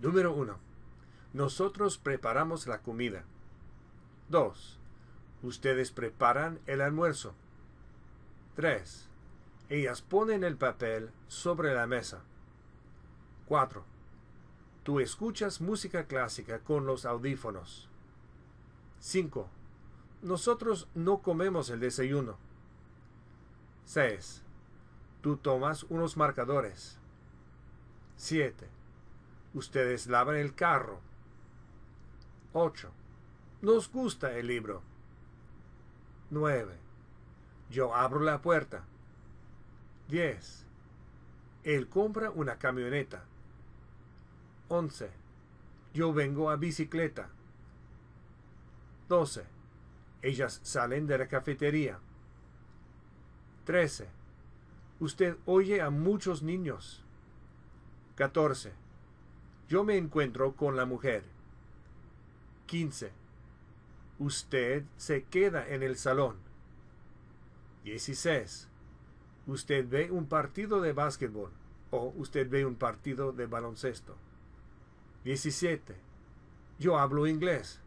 Número 1. Nosotros preparamos la comida. 2. Ustedes preparan el almuerzo. 3. Ellas ponen el papel sobre la mesa. 4. Tú escuchas música clásica con los audífonos. 5. Nosotros no comemos el desayuno. 6. Tú tomas unos marcadores. 7 Ustedes lavan el carro. 8. Nos gusta el libro. 9. Yo abro la puerta. 10. Él compra una camioneta. 11. Yo vengo a bicicleta. 12. Ellas salen de la cafetería. 13. Usted oye a muchos niños. 14. Yo me encuentro con la mujer. 15. Usted se queda en el salón. 16. Usted ve un partido de básquetbol o usted ve un partido de baloncesto. 17. Yo hablo inglés.